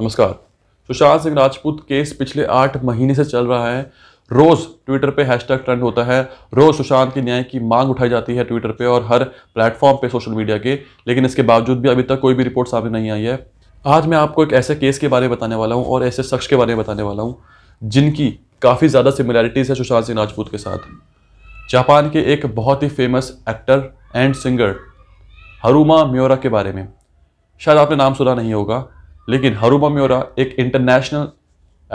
नमस्कार सुशांत सिंह राजपूत केस पिछले आठ महीने से चल रहा है रोज़ ट्विटर पे हैशटैग ट्रेंड होता है रोज़ सुशांत की न्याय की मांग उठाई जाती है ट्विटर पे और हर प्लेटफॉर्म पे सोशल मीडिया के लेकिन इसके बावजूद भी अभी तक कोई भी रिपोर्ट सामने नहीं आई है आज मैं आपको एक ऐसे केस के बारे में बताने वाला हूँ और ऐसे शख्स के बारे में बताने वाला हूँ जिनकी काफ़ी ज़्यादा सिमिलैरिटीज़ है सुशांत सिंह राजपूत के साथ जापान के एक बहुत ही famous actor and singer Haruma Miura के बारे में शायद आपने नाम सुना नहीं होगा लेकिन हरुमा म्योरा एक इंटरनेशनल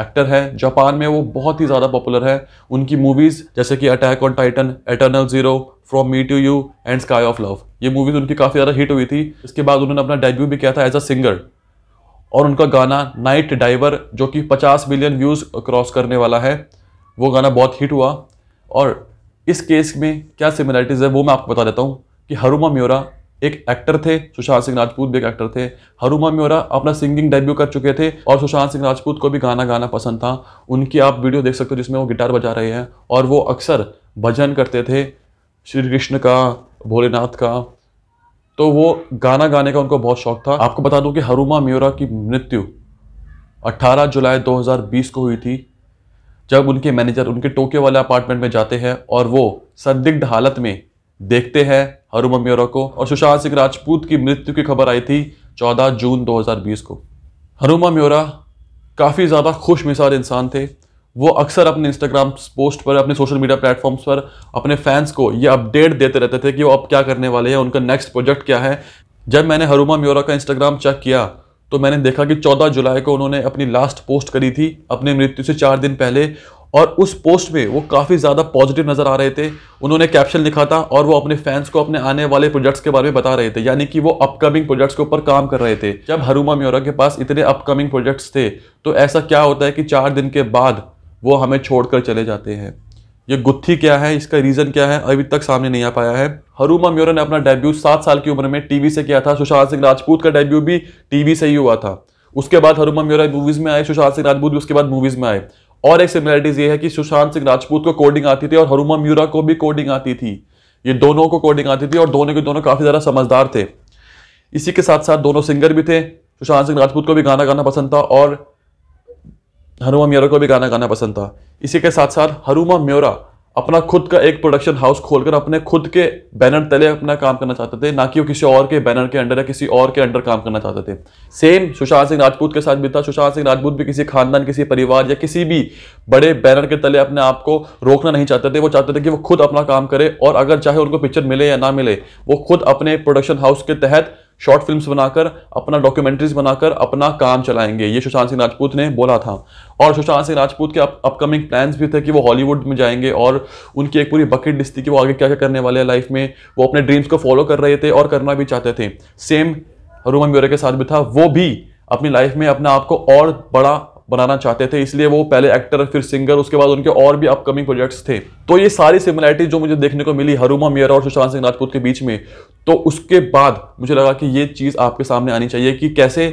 एक्टर है जापान में वो बहुत ही ज़्यादा पॉपुलर है उनकी मूवीज़ जैसे कि Attack on Titan Eternal Zero from me to you and Sky of Love ये मूवीज़ उनकी काफ़ी ज़्यादा हिट हुई थी इसके बाद उन्होंने अपना डेब्यू भी किया था एज अ सिंगर और उनका गाना नाइट डाइवर जो कि 50 मिलियन व्यूज़ क्रॉस करने वाला है वो गाना बहुत हिट हुआ और इस केस में क्या सिमिलरिटीज़ है वो मैं आपको बता देता हूँ कि हरुमा म्योरा एक एक्टर थे सुशांत सिंह राजपूत भी एक एक्टर थे हरुमा म्योरा अपना सिंगिंग डेब्यू कर चुके थे और सुशांत सिंह राजपूत को भी गाना गाना पसंद था उनकी आप वीडियो देख सकते हो जिसमें वो गिटार बजा रहे हैं और वो अक्सर भजन करते थे श्री कृष्ण का भोलेनाथ का तो वो गाना गाने का उनको बहुत शौक था आपको बता दूं कि हरुमा म्योरा की मृत्यु 18 जुलाई 2020 को हुई थी जब उनके मैनेजर उनके टोक्यो वाले अपार्टमेंट में जाते हैं और वो संदिग्ध हालत में देखते हैं हरुमा म्योरा को और सुशांत सिंह राजपूत की मृत्यु की खबर आई थी 14 जून 2020 को हनुमा म्योरा काफ़ी ज़्यादा खुश मिसाल इंसान थे वो अक्सर अपने इंस्टाग्राम पोस्ट पर अपने सोशल मीडिया प्लेटफॉर्म्स पर अपने फैंस को ये अपडेट देते रहते थे कि वो अब क्या करने वाले हैं उनका नेक्स्ट प्रोजेक्ट क्या है जब मैंने हरुमा म्योरा का इंस्टाग्राम चेक किया तो मैंने देखा कि 14 जुलाई को उन्होंने अपनी लास्ट पोस्ट करी थी अपनी मृत्यु से चार दिन पहले और उस पोस्ट में वो काफ़ी ज़्यादा पॉजिटिव नज़र आ रहे थे उन्होंने कैप्शन लिखा था और वो अपने फैंस को अपने आने वाले प्रोजेक्ट्स के बारे में बता रहे थे यानी कि वो अपकमिंग प्रोजेक्ट्स के ऊपर काम कर रहे थे जब हरुमा म्योरा के पास इतने अपकमिंग प्रोजेक्ट्स थे तो ऐसा क्या होता है कि चार दिन के बाद वो हमें छोड़कर चले जाते हैं ये गुत्थी क्या है इसका रीज़न क्या है अभी तक सामने नहीं आ पाया है हरुमा म्योरा ने अपना डेब्यू सात साल की उम्र में टीवी से किया था सुशांत सिंह राजपूत का डेब्यू भी टीवी से ही हुआ था उसके बाद हरुमा म्योरा मूवीज़ में आए सुशांत सिंह राजपूत भी उसके बाद मूवीज़ में आए और एक सिमिलरिटीज ये है कि सुशांत सिंह राजपूत को कोडिंग आती थी और हरुमा म्यूरा को भी कोडिंग आती थी ये दोनों को कोडिंग आती थी और दोनों के दोनों काफ़ी ज़्यादा समझदार थे इसी के साथ साथ दोनों सिंगर भी थे सुशांत सिंह राजपूत को भी गाना गाना पसंद था और हरुमा म्योरा को भी गाना गाना पसंद था इसी के साथ साथ हरुमा म्योरा अपना खुद का एक प्रोडक्शन हाउस खोलकर अपने खुद के बैनर तले अपना काम करना चाहते थे ना कि वो किसी और के बैनर के अंडर या किसी और के अंडर काम करना चाहते थे सेम सुशांत सिंह राजपूत के साथ भी था सुशांत सिंह राजपूत भी किसी खानदान किसी परिवार या किसी भी बड़े बैनर के तले अपने आप को रोकना नहीं चाहते थे वो चाहते थे कि वो खुद अपना काम करे और अगर चाहे उनको पिक्चर मिले या ना मिले वो खुद अपने प्रोडक्शन हाउस के तहत शॉर्ट फिल्म्स बनाकर अपना डॉक्यूमेंट्रीज बनाकर अपना काम चलाएंगे ये सुशांत सिंह राजपूत ने बोला था और सुशांत सिंह राजपूत के अपकमिंग प्लान्स भी थे कि वो हॉलीवुड में जाएंगे और उनकी एक पूरी बकेट लिस्ट थी कि वो आगे क्या क्या करने वाले हैं लाइफ में वो अपने ड्रीम्स को फॉलो कर रहे थे और करना भी चाहते थे सेम रोमन ब्योरे के साथ भी था वो भी अपनी लाइफ में अपने आप को और बड़ा बनाना चाहते थे इसलिए वो पहले एक्टर फिर सिंगर उसके बाद उनके और भी अपकमिंग प्रोजेक्ट्स थे तो ये सारी सिमिलैरिटी जो मुझे देखने को मिली हरुमा मीरा और सुशांत सिंह राजपूत के बीच में तो उसके बाद मुझे लगा कि ये चीज़ आपके सामने आनी चाहिए कि कैसे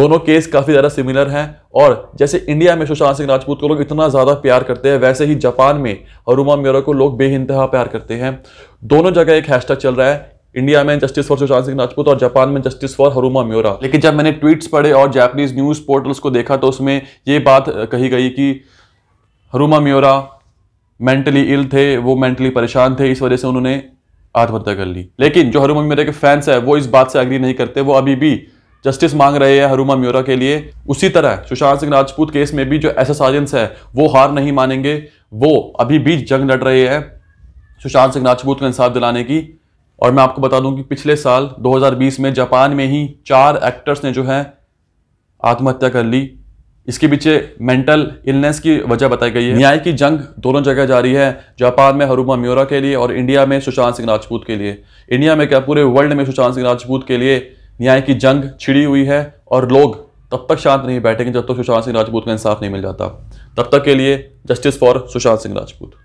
दोनों केस काफ़ी ज़्यादा सिमिलर हैं और जैसे इंडिया में सुशांत सिंह राजपूत को लोग इतना ज़्यादा प्यार करते हैं वैसे ही जापान में हरुमा म्योरा को लोग बेइंतहा प्यार करते हैं दोनों जगह एक हैशटैग चल रहा है इंडिया में जस्टिस फॉर सुशांत सिंह राजपूत और जापान में जस्टिस फॉर हरुमा म्योरा लेकिन जब मैंने ट्वीट्स पढ़े और जापानीज न्यूज़ पोर्टल्स को देखा तो उसमें ये बात कही गई कि हरुमा म्योरा मेंटली इल थे वो मेंटली परेशान थे इस वजह से उन्होंने आत्महत्या कर ली लेकिन जो हरुमा म्योरा के फैंस है वो इस बात से एग्री नहीं करते वो अभी भी जस्टिस मांग रहे हैं हरुमा म्योरा के लिए उसी तरह सुशांत सिंह राजपूत केस में भी जो एस एस आर्जेंस है वो हार नहीं मानेंगे वो अभी भी जंग लड़ रहे हैं सुशांत सिंह राजपूत को इंसाफ दिलाने की और मैं आपको बता दूं कि पिछले साल 2020 में जापान में ही चार एक्टर्स ने जो है आत्महत्या कर ली इसके पीछे मेंटल इलनेस की वजह बताई गई है न्याय की जंग दोनों जगह जारी है जापान में हरुमा म्योरा के लिए और इंडिया में सुशांत सिंह राजपूत के लिए इंडिया में क्या पूरे वर्ल्ड में सुशांत सिंह राजपूत के लिए न्याय की जंग छिड़ी हुई है और लोग तब तक शांत नहीं बैठेंगे जब तक तो सुशांत सिंह राजपूत का इंसाफ नहीं मिल जाता तब तक के लिए जस्टिस फॉर सुशांत सिंह राजपूत